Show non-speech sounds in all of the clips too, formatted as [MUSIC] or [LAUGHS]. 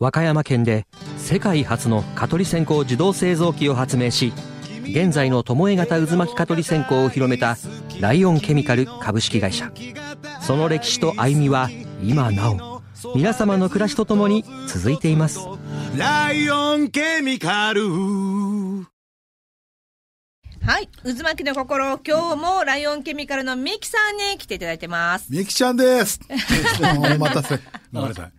和歌山県で世界初の蚊取り線香自動製造機を発明し現在の巴型渦巻き蚊取り線香を広めたライオンケミカル株式会社その歴史と歩みは今なお皆様の暮らしとともに続いていますライオンケミカルはい。渦巻きの心、今日もライオンケミカルのミキさんに来ていただいてます。ミキちゃんです。お待たせ。ごめんなさい。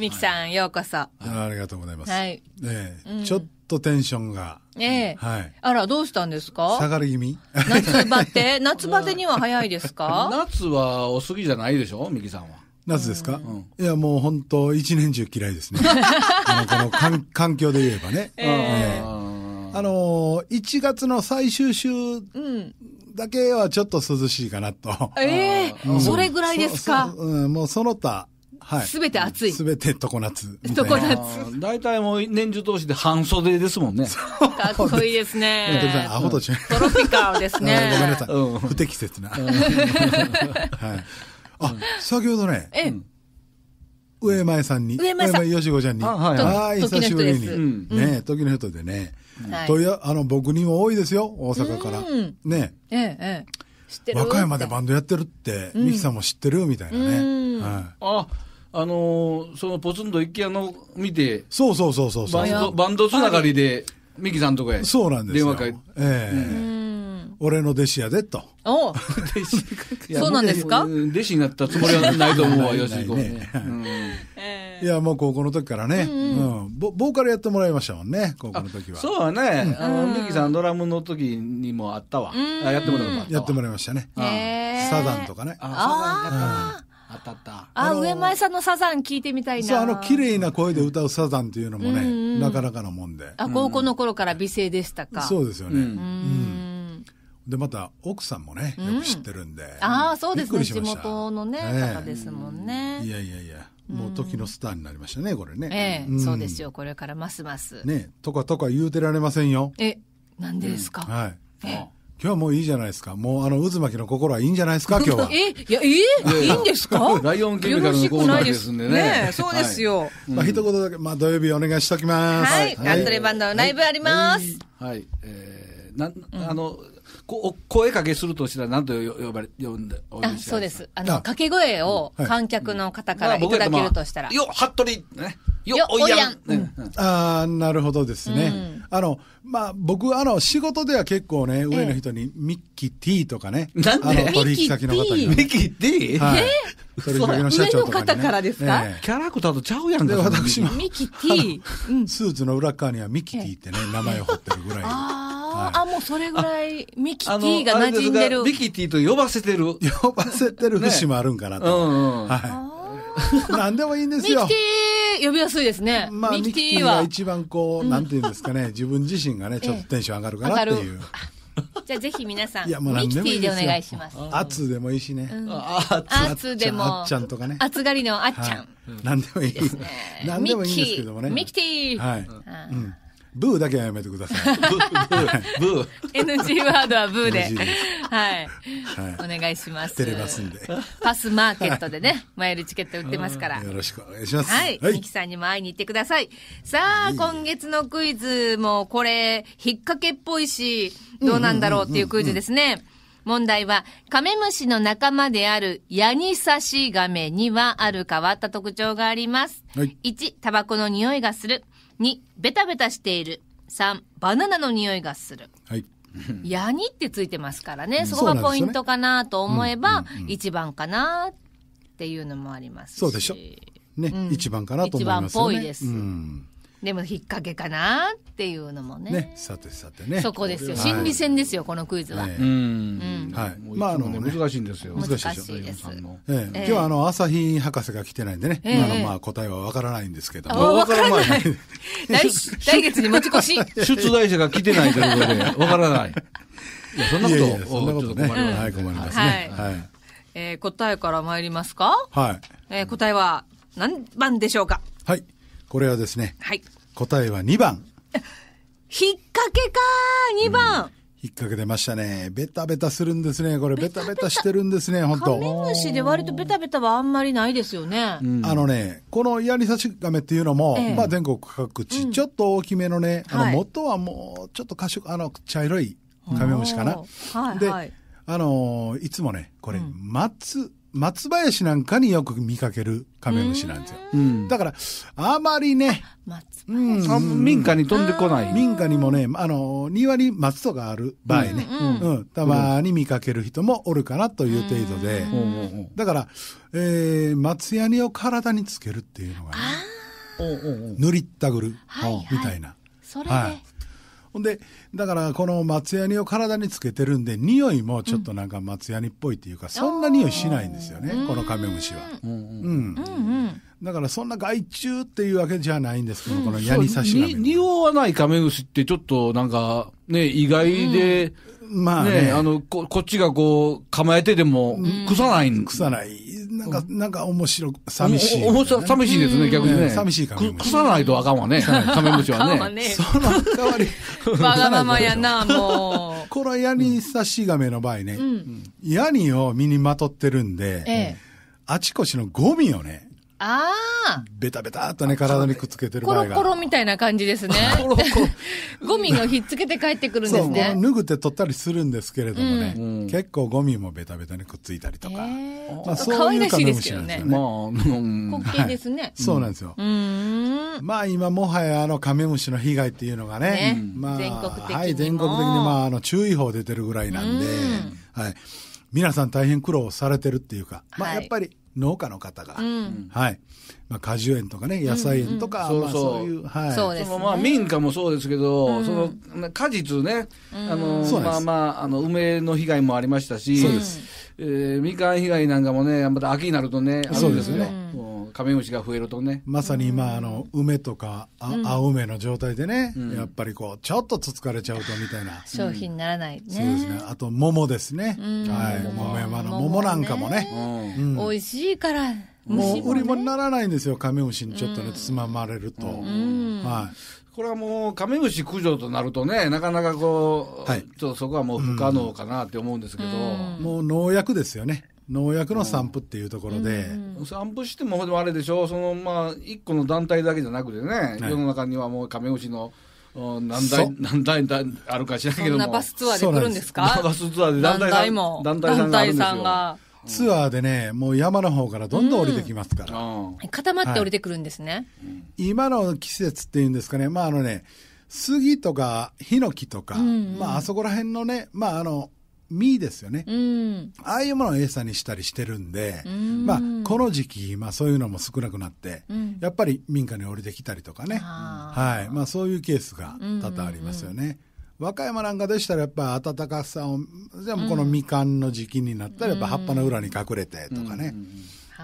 ミキさん、ようこそ。ありがとうございます。はい。え、ちょっとテンションが。ええ。はい。あら、どうしたんですか下がり気味夏バテ夏バテには早いですか [LAUGHS] 夏はおぎじゃないでしょミキさんは。夏ですか、いや、もう本当、一年中嫌いですね。[LAUGHS] この環境で言えばね。ええあのー、1月の最終週だけはちょっと涼しいかなと。ええーそれぐらいですか。うん、もうその他。はい。すべて暑い。すべて常夏。常夏。大体もう年中通して半袖ですもんね。かっこいいですね。アホと違う。トロピカーですね。ごめんなさい。うん、不適切な。はい。あ、先ほどね。え上前さんに。上前さん。上前よしごちゃんに。あ、はい、はい、久しぶりに。ね、時の人でね。問い合あの僕にも多いですよ大阪から、ねええええ和歌山でバンドやってるって、うん、ミキさんも知ってるみたいなね、はい、ああのー、そのポツンと一軒家の見てそうそうそうそうバンドバンドつながりでミキさんとこへそうなんですよ電話会ええー俺の弟子やでと。おそうなんですか弟子になったつもりはないと思うわ、よしこ、ね、うん、えーいや、もう高校の時からね、うん、うんボ。ボーカルやってもらいましたもんね、高校の時は。そうはね、あの、ミキさんドラムの時にもあったわ。あやってもらいました。やってもらいましたね。サザンとかね。あ、サザンあたった。あ、上前さんのサザン聞いてみたいな。そう、あの、綺麗な声で歌うサザンっていうのもね、うん、なかなかのもんで。あ、高校の頃から美声でしたか。そうですよね。うん。で、また、奥さんもね、よく知ってるんで。ああ、そうですね。地元のね、方ですもんね。いやいやいや。もう時のスターになりましたね、これね。ええ、そうですよ。これからますます。ね、とかとか言うてられませんよ。え、なんでですか、はい。え今日はもういいじゃないですか。もうあの渦巻きの心はいいんじゃないですか、[LAUGHS] 今日は。え、いや、えいいんですか [LAUGHS] ライオンキングからのコーナーですんでね。ねそうですよ。まあ一言だけ、まあ土曜日お願いしときます。はい。カントレバンドのライブあります。はい。えー、な、あの、こお声かけするとしたらなんと呼ばれ呼んであそうですあの掛け声を観客の方からいただけるとしたら、よ服部ねよおやん、ねああなるほどですね、あのまあ僕あの仕事では結構ね上の人にミッキー T とかね、あの取引先の方に、ミッキー T、はい、取の社長とか、ね、上の方からですか、キャラクターとちゃうやんか私もミキティ。スーツの裏側にはミキティってね名前を彫ってるぐらい。はい、あ、もうそれぐらい、ミキティが馴染んでる。ミキティと呼ばせてる。呼ばせてる節もあるんかなと。ねうんん、何でもいいんですよ。ミキティ呼びやすいですね。まあ、ミキティは一番こう、なんていうんですかね、自分自身がね、ちょっとテンション上がるかなっていう。じゃあぜひ皆さん、いやもう何でもいいでお願いします。あつでもいいしね。うん、あつでも。あっちゃんとかね。あつがりのあっちゃん。はい、何でもいい。ですね、何でもいいんですけどもね。ミキティ。はい。うんブーだけはやめてください。ブー、ブー。NG ワードはブーで。はい。お願いします。照れますんで。パスマーケットでね、マイルチケット売ってますから。よろしくお願いします。はい。ミキさんにも会いに行ってください。さあ、今月のクイズもこれ、引っ掛けっぽいし、どうなんだろうっていうクイズですね。問題は、カメムシの仲間であるヤニサシガメにはある変わった特徴があります。はい、1、タバコの匂いがする。2ベタベタしている3バナナの匂いがする。はいヤニってついてますからね、そこがポイントかなと思えば、一番かなっていうのもありますし。そうでしょ。ね、一番かなと思いますよね。一番っぽいです。うんでも引っ掛けかなっていうのもね。ねさてさてね。そこですよ。心理戦ですよ、このクイズは。うん。はい。まあ、あの、難しいんですよ。難しいです。ええ。今日は、あの、朝日博士が来てないんでね。あの、まあ、答えはわからないんですけど。わからない。来 [LAUGHS] 月に持ち越し。出題者が来てないということで、わからない。いや、そんなこと、そんなことね。はい、困りますね。はい。えー、答えから参りますかはい。えー、答えは何番でしょうかはい。これはですね、はい、答えは2番。引っ掛けかー、2番。うん引っ掛けてましたね。ベタベタするんですね。これベタベタしてるんですね、本当カメムシで割とベタベタはあんまりないですよね。うん、あのね、このヤニサシガメっていうのも、ええ、まあ全国各地、うん、ちょっと大きめのね、あの、は元はもうちょっと褐色、あの、茶色いカメムシかな。はい、で、はい、あのー、いつもね、これ、松松林なんかによく見かけるカメムシなんですよ。だから、あまりね、うん、民家に飛んでこない。民家にもね、あの、庭に松とかある場合ね、うん、たまに見かける人もおるかなという程度で、だから、えー、松ヤニを体につけるっていうのがね、塗りったぐる、みたいな。それで、はいほんで、だからこの松ヤニを体につけてるんで、匂いもちょっとなんか松ヤニっぽいっていうか、そんな匂いしないんですよね、このカメムシは。うん。だからそんな害虫っていうわけじゃないんですけど、このヤニ刺しに匂わないカメムシってちょっとなんか、ね、意外で、まあねあのこ、こっちがこう構えてでも臭ないん、腐ない。なんか、なんか面白く、寂しい、ね。面白、寂しいですね、逆にね。寂しいから。腐らないとあかんわね、カメムシはね。ね [LAUGHS] その代わり。[LAUGHS] わがままやな、もう。[LAUGHS] これはヤニサシガメの場合ね、ヤニを身にまとってるんで、あちこちのゴミをね、ああ。ベタベタっとね、体にくっつけてるコロコロみたいな感じですね。コロコロ。ゴミをひっつけて帰ってくるんですね。脱ぐって取ったりするんですけれどもね、うん、結構ゴミもベタベタにくっついたりとか。えー、まあ、そういうしいですよね。まあ、うん。き稽ですね、はい、そうなんですよ。うん、まあ、今もはやあのカメムシの被害っていうのがね、ねまあ、全国的に。はい、全国的にまあ、あの注意報出てるぐらいなんで、はい。皆さん大変苦労されてるっていうか、まあ、やっぱり農家の方が、はい、はいまあ、果樹園とかね野菜園とか、うんうんまあ、そういう、はいそうです、ね、まあ、民家もそうですけど、うん、その果実ね、うん、あのまあまああの梅の被害もありましたしそうでえー、みかん被害なんかもねまた秋になるとねあるんですよね。カメムシが増えるとねまさに今あの梅とか、あ青梅の状態でね、うん、やっぱりこうちょっとつつかれちゃうとみたいな、商品にならないねそうですねあと桃ですね、はい桃山の桃なんかもね美味しいからもう売り物にならないんですよカメムシにちょっとねつままれると、はいこれはもうカメムシ駆除となるとね、なかなかこう、はい、ちょっとそこはもう不可能かなって思うんですけど、うん、もう農薬ですよね。農薬の散布っていうところで、うん、散布してもあれでしょうそのまあ一個の団体だけじゃなくてね、はい、世の中にはもう亀牛の何台何台あるか知らんけどもそんなバスツアーで来るんですかバスツアーで団体さんも団体さんがツアーでね、もう山の方からどんどん降りてきますから。うん、固まって降りてくるんですね、はい、今の季節っていうんですかね、まああのね、杉とかヒノキとか、うんうん、まああそこら辺のね、まああの、実ですよね、うん、ああいうものを餌にしたりしてるんで、うん、まあ、この時期、まあ、そういうのも少なくなって、うん、やっぱり民家に降りてきたりとかね、はいまあ、そういうケースが多々ありますよね。うんうんうん和歌山なんかでしたらやっぱ暖かさをじゃあこのみかんの時期になったらやっぱ葉っぱの裏に隠れてとかね、うん、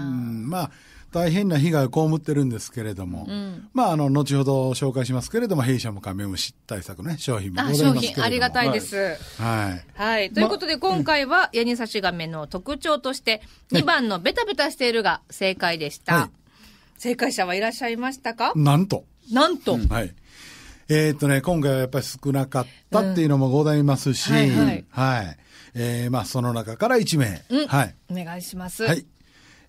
うんうん、まあ大変な被害を被ってるんですけれども、うん、まあ、あの、後ほど紹介しますけれども、弊社もカメムシ対策ね、商品もございます商品、ありがたいです。はい。はい。はい、ということで、ま、今回は、ヤニサシガメの特徴として、2番のベタベタしているが正解でした。はい、正解者はいらっしゃいましたかなんと。なんと。うん、はい。えー、っとね、今回はやっぱり少なかったっていうのもございますし、うん、はい、はい、はい、えー、まあ、その中から1名。はい。お願いします。はい。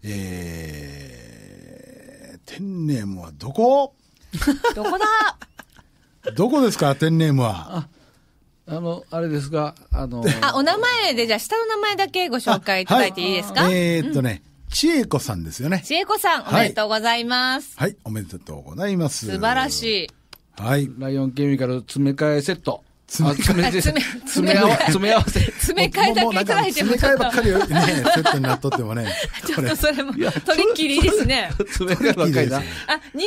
えー、ペンネームはどこ [LAUGHS] どこだどこですか、ペンネームは。あの、あれですが、あの [LAUGHS] あ、お名前で、じゃあ下の名前だけご紹介いただいていいですか、はい、えー、っとね、うん、こさんですよね。ちえこさん、おめでとうございます、はい。はい、おめでとうございます。素晴らしい。はい。ライオンケミカル詰め替えセット。詰めめ合わせ。詰め合わせ。詰め替えだけいただいても。詰め替えばっかりね、セットになっとってもね。[LAUGHS] ちょっとそれも、取りっきりですね。詰め替えばっかりだ。あ、2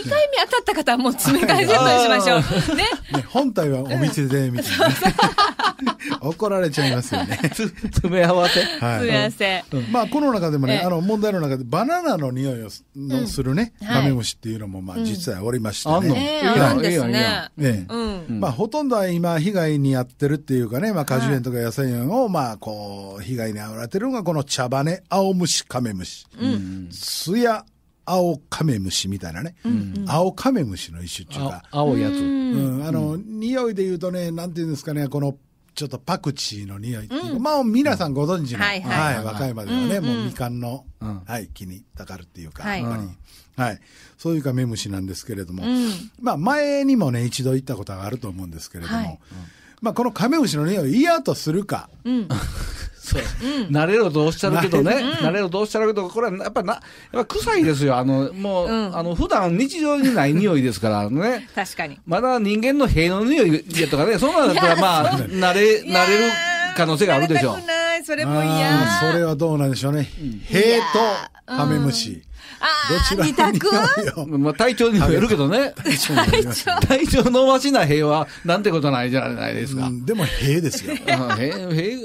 回目当たった方はもう詰め替えセットにしましょう。ね。本体はお店で、みたいな。[LAUGHS] 怒られちゃいますよね。[LAUGHS] 詰め合わせ詰め合わせ。まあ、この中でもね、あの、問題の中で、バナナの匂いをするね、カメムシっていうのも、まあ、実はおりましてあんのいえ、やん、いやん。まあ、ほとんどは今、被害害にやってるっていうかね、まあ、果樹園とか野菜園を、まあ、こう、被害に遭われてるのが、この茶羽青虫、カメムシ。うん。ツヤ青カメムシみたいなね、うんうん、青カメムシの一種っていうか青いやつ、うん、あの、うん、匂いで言うとねなんていうんですかねこのちょっとパクチーの匂いっていうん、まあ皆さんご存知の、はいはい、はい、和歌山ではね、うんうん、もうみかんの、うん、はい、気にたかるっていうか、はい、はい、そういうカメムシなんですけれども、まあ前にもね一度行ったことがあると思うんですけれども、まあ、このカメムシの匂いを嫌とするか。うん [LAUGHS] そう慣れろとおっしゃるけどね、慣れろとおっしゃるけど、これはやっぱな、やっぱ臭いですよ、あのもう、うん、あの普段日常にない匂いですからね、[LAUGHS] 確かにまだ人間の塀の匂いやとかね、そんなだったら、まあ、慣れ慣れる可能性があるでしょう。それも嫌それはどうなんでしょうね、塀とカメムシ。どちらによまあ体調にもよるけどね。体調のましな塀はなんてことないじゃないですか。でも塀ですよ。塀、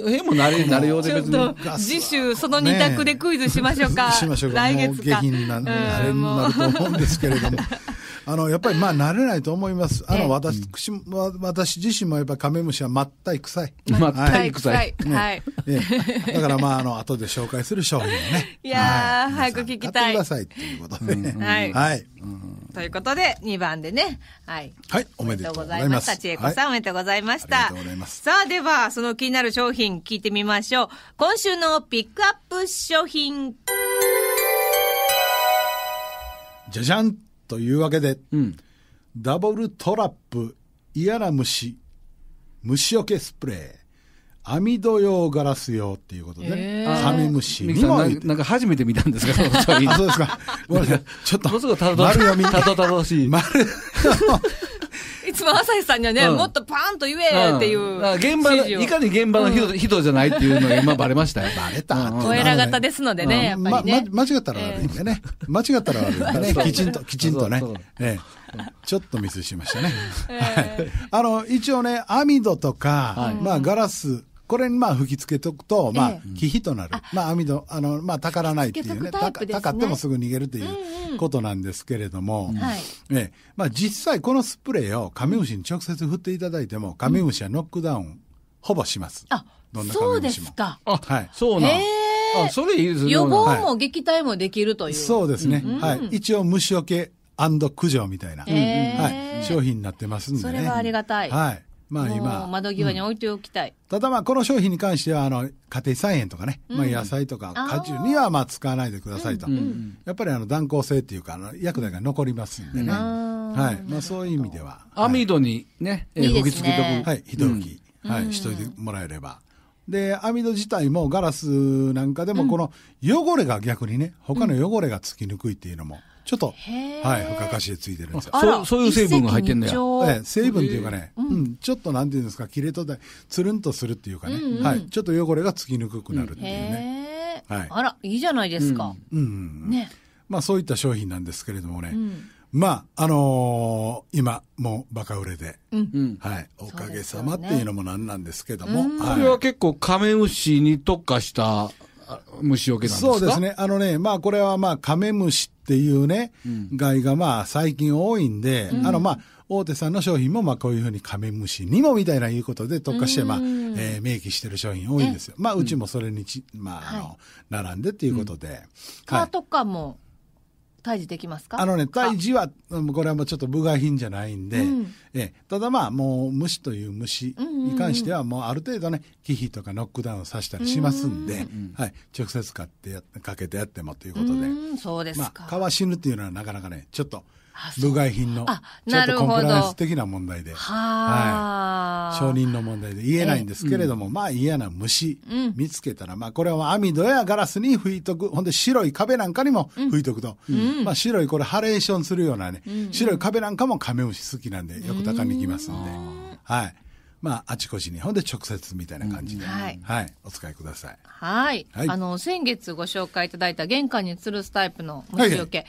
塀もなれ、[LAUGHS] なれようで別に。次週その二択でクイズしましょうか。しましょうか。来月か。下品な、なれになると思うんですけれども。[LAUGHS] あの、やっぱりまあ慣れないと思います。あの、私、私自身もやっぱカメムシはまったい臭い。まったい臭い。はい。だからまあ、あの、後で紹介する商品をね。いや早く聞きたい。くださいということで。はい。ということで、2番でね。はい。はい、おめでとうございました。千恵子さん、おめでとうございました。さあ、では、その気になる商品聞いてみましょう。今週のピックアップ商品。じゃじゃんというわけで、うん、ダブルトラップ嫌な虫虫除けスプレー網戸用ガラス用っていうことで、ね、カメムシにもなんか初めて見たんですか、[LAUGHS] そうですか。なちょっと、丸読み。たどたどしい。丸、[LAUGHS] [LAUGHS] いつも朝日さんにはね、うん、もっとパンと言えっていう、うん、現場いかに現場の人うん、人じゃないっていうのが今バレましたよ。バレた。声ら方ですのでね、やっぱりね、ま。間違ったら悪いんでね。えー、間違ったら悪いんでね。きちんと、きちんとね。ちょっとミスしましたね。えー、あの、一応ね、網戸とか、はい、まあガラス、これにまあ吹き付けとくと、まあ、忌避となる。まあ、網戸、あの、まあ、たからないっていうね。た、かってもすぐ逃げるということなんですけれども、ええ、まあ、実際このスプレーをカメムシに直接振っていただいても、カメムシはノックダウン、ほぼします。あ、どんなカメそうですか。あ、はい。そうなん。あ、それいいですね。予防も撃退もできるという。そうですね。はい。一応虫除け駆除みたいな、はい、商品になってますんでね。それはありがたい。はい。まあ今。窓際に置いておきたい。うん、ただまあこの商品に関しては、あの、家庭菜園とかね、うん、まあ野菜とか果樹にはまあ使わないでくださいと。やっぱりあの断行性っていうか、あの、薬剤が残りますんでね。はい。まあそういう意味では。はい、網戸にね、えー、吹きけとく。はい、ひどき。はい、しといてもらえれば。で、網戸自体もガラスなんかでもこの汚れが逆にね、他の汚れがつきにくいっていうのも。うんちょっと、はい、付加価値でついてるんですよ。そうそういう成分が入ってんだよ。ええ、成分っていうかね、うん、ちょっとなんていうんですか、切れとで、つるんとするっていうかね、うんうん、はい、ちょっと汚れがつきにくくなるっていうね。はい、あら、いいじゃないですか。うん。うんね。まあそういった商品なんですけれどもね、まあ、あのー、今、もうバカ売れで、うんはい、おかげさまっていうのもなんなんですけども。ねはい、これは結構カメムシに特化した虫除けなんですかそうですね。あのね、まあこれはまあカメムシっていうね、害がまあ最近多いんで、あのまあ、大手さんの商品もまあこういうふうにカメムシにもみたいないうことで特化してまあ、えー、明記してる商品多いんですよ。まあうちもそれにち、まああの、並んでっていうことで。蚊とかも退治できますかあのね、退治は、これはもうちょっと部外品じゃないんで、えー、ただまあもう虫という虫に関してはもうある程度ね皮ヒとかノックダウンをさせたりしますんで、はい、直接買ってやかけてやってもということでそうですまあ、皮死ぬっていうのはなかなかねちょっと部外品のちょっとコンプライアンス的な問題で、はい、承認の問題で言えないんですけれども、まあ嫌な虫、見つけたら、まあこれは網戸やガラスに拭いとく、ほんで白い壁なんかにも拭いとくと、まあ白いこれハレーションするようなね、白い壁なんかもカメムシ好きなんでよく豊に行きますんで、はい。まあ、あちこち日本で直接みたいな感じで、うん、はい、はい、お使いください。はいはい、あの、先月ご紹介いただいた玄関に吊るすタイプの虫除け。あっ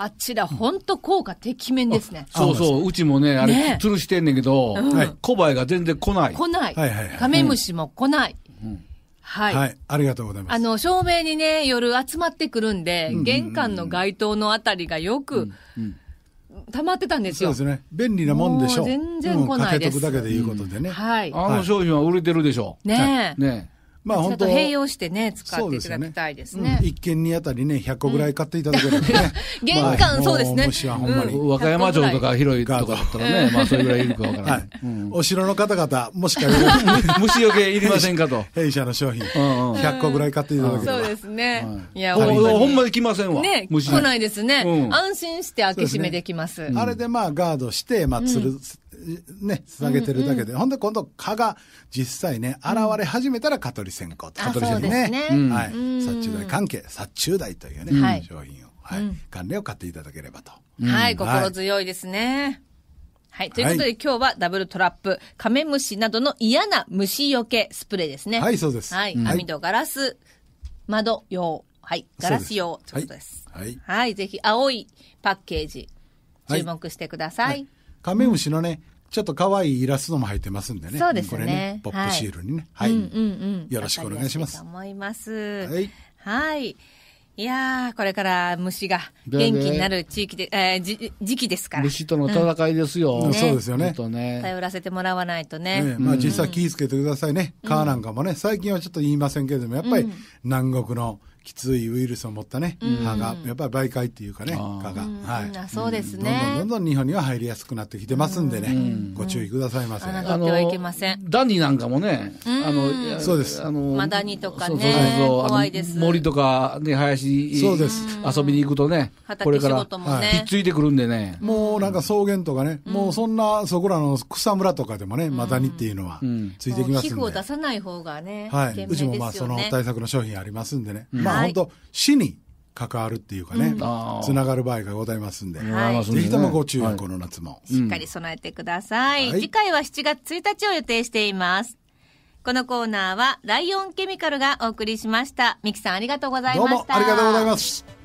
あちら、ほんと効果てきめんですね。そうそう、うちもね、あれ、吊るしてんねんけど、コバエが全然来ない。来ない。カメムシも来ない。はい。ありがとうございます。あの、照明にね、夜集まってくるんで、玄関の街灯のあたりがよく、溜まってたんですよ。そうですね。便利なもんでしょう。全然来ないです。うん、かけとくだけでいうことでね。はい。あの商品は売れてるでしょう。ねえ。ねえ。まあ、本当併用してね、使っていただきたいですね。一軒にあたりね、100個ぐらい買っていただければね。[LAUGHS] 玄関、そうですね。虫はほんまに。和歌山城とか広いとかだったらね、まあ、それぐらいいるかわからない。お城の方々、もしかした虫よけいりませんかと。弊社の商品、100個ぐらい買っていただければ。そうですね。いや、ほんまに来ませんわ。ね、来ないですね。安心して開け閉めできます。あれでまあ、ガードして、まあ、つる、ね、つなげてるだけで、うんうん、ほんで今度蚊が実際ね、現れ始めたら蚊取り線香と。蚊取り線香ね。ねはい。殺虫剤関係、殺虫剤というね、はい、商品を、はい。関連を買っていただければと。はい、心強いですね。はい。ということで、はい、今日はダブルトラップ、カメムシなどの嫌な虫よけスプレーですね。はい、そうです。はい。網戸、ガラス、窓用。はい。ガラス用ということです。はい。はい。ぜひ、青いパッケージ、注目してください。はいはい、カメムシのね、ちょっと可愛いイラストも入ってますんでね。そうですね。これね、ポップシールにね。はい。はい、うんうんうん、よろしくお願いします。思います。はい。はい。いやー、これから虫が元気になる地域で、えー、じ時期ですから。虫との戦いですよ。うんね、そうですよねね。頼らせてもらわないとね。ねまあ実際気ぃつけてくださいね。川、うん、なんかもね、最近はちょっと言いませんけれども、やっぱり南国のきついウイルスを持ったね、歯が、やっぱり媒介っていうかね、蚊が。はい。そうですね。どんどんどんどん日本には入りやすくなってきてますんでね、ご注意くださいませ。あの、ダニなんかもね、あの、そうです。あの、マダニとかね、怖いです。森とか、ね、林、そうです。遊びに行くとね、これから、ひっついてくるんでね。もうなんか草原とかね、もうそんな、そこらの草むらとかでもね、マダニっていうのは、ついてきますんで。皮膚を出さない方がね、はい。うちもまあ、その対策の商品ありますんでね。まあ本当死に関わるっていうかね、つながる場合がございますんで、い、ぜひともご注意、この夏も、しっかり備えてください、い、次回は7月1日を予定しています。このコーナーは、ライオンケミカルがお送りしました。ミキさんありがとうございました。どうもありがとうございます。